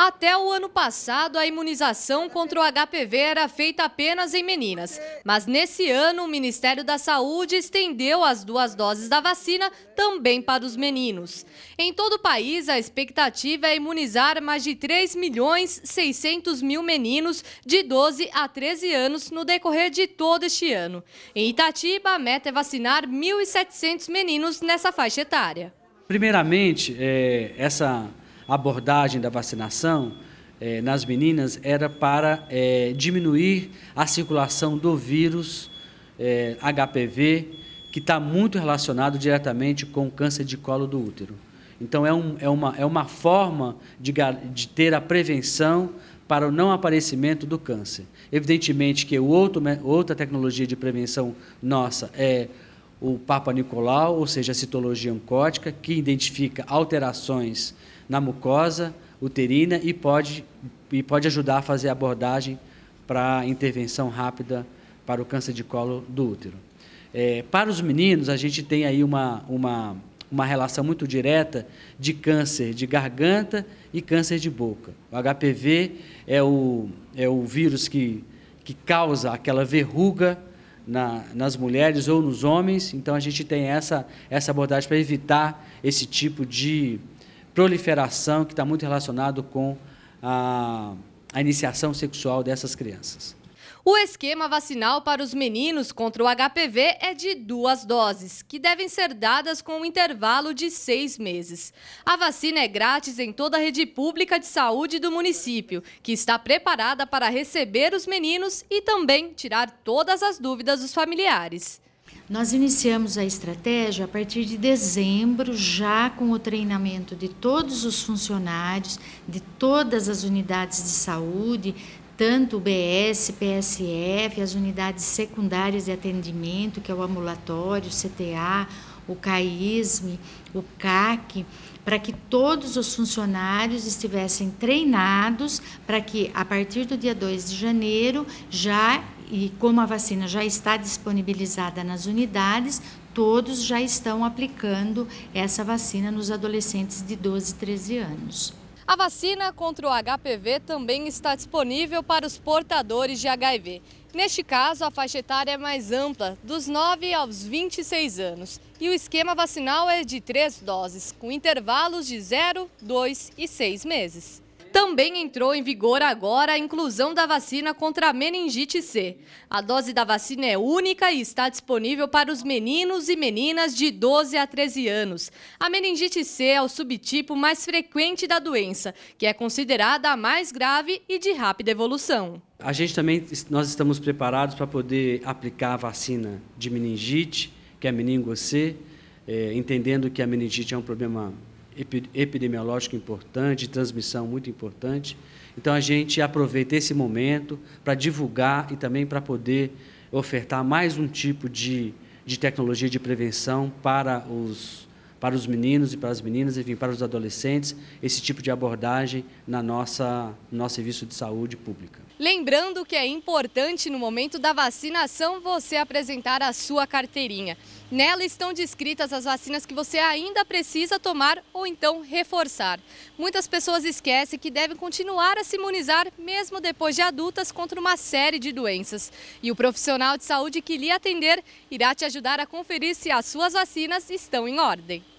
Até o ano passado, a imunização contra o HPV era feita apenas em meninas. Mas nesse ano, o Ministério da Saúde estendeu as duas doses da vacina também para os meninos. Em todo o país, a expectativa é imunizar mais de 3 milhões 600 mil meninos de 12 a 13 anos no decorrer de todo este ano. Em Itatiba, a meta é vacinar 1.700 meninos nessa faixa etária. Primeiramente, é, essa abordagem da vacinação eh, nas meninas era para eh, diminuir a circulação do vírus HPV, eh, que está muito relacionado diretamente com o câncer de colo do útero. Então, é, um, é, uma, é uma forma de, de ter a prevenção para o não aparecimento do câncer. Evidentemente que o outro, outra tecnologia de prevenção nossa é o Papa Nicolau, ou seja, a citologia oncótica, que identifica alterações na mucosa uterina e pode, e pode ajudar a fazer a abordagem para intervenção rápida para o câncer de colo do útero. É, para os meninos, a gente tem aí uma, uma, uma relação muito direta de câncer de garganta e câncer de boca. O HPV é o, é o vírus que, que causa aquela verruga na, nas mulheres ou nos homens. Então a gente tem essa, essa abordagem para evitar esse tipo de proliferação que está muito relacionado com a, a iniciação sexual dessas crianças. O esquema vacinal para os meninos contra o HPV é de duas doses, que devem ser dadas com um intervalo de seis meses. A vacina é grátis em toda a rede pública de saúde do município, que está preparada para receber os meninos e também tirar todas as dúvidas dos familiares. Nós iniciamos a estratégia a partir de dezembro, já com o treinamento de todos os funcionários, de todas as unidades de saúde, tanto o BS, PSF, as unidades secundárias de atendimento, que é o ambulatório, o CTA, o CAISME, o CAC, para que todos os funcionários estivessem treinados para que, a partir do dia 2 de janeiro, já, e como a vacina já está disponibilizada nas unidades, todos já estão aplicando essa vacina nos adolescentes de 12 e 13 anos. A vacina contra o HPV também está disponível para os portadores de HIV. Neste caso, a faixa etária é mais ampla, dos 9 aos 26 anos. E o esquema vacinal é de três doses, com intervalos de 0, 2 e 6 meses. Também entrou em vigor agora a inclusão da vacina contra a meningite C. A dose da vacina é única e está disponível para os meninos e meninas de 12 a 13 anos. A meningite C é o subtipo mais frequente da doença, que é considerada a mais grave e de rápida evolução. A gente também nós estamos preparados para poder aplicar a vacina de meningite, que é a meningo C, eh, é, entendendo que a meningite é um problema epidemiológico importante, de transmissão muito importante. Então a gente aproveita esse momento para divulgar e também para poder ofertar mais um tipo de, de tecnologia de prevenção para os para os meninos e para as meninas, enfim, para os adolescentes, esse tipo de abordagem na nossa no nosso serviço de saúde pública. Lembrando que é importante no momento da vacinação você apresentar a sua carteirinha. Nela estão descritas as vacinas que você ainda precisa tomar ou então reforçar. Muitas pessoas esquecem que devem continuar a se imunizar mesmo depois de adultas contra uma série de doenças. E o profissional de saúde que lhe atender irá te ajudar a conferir se as suas vacinas estão em ordem.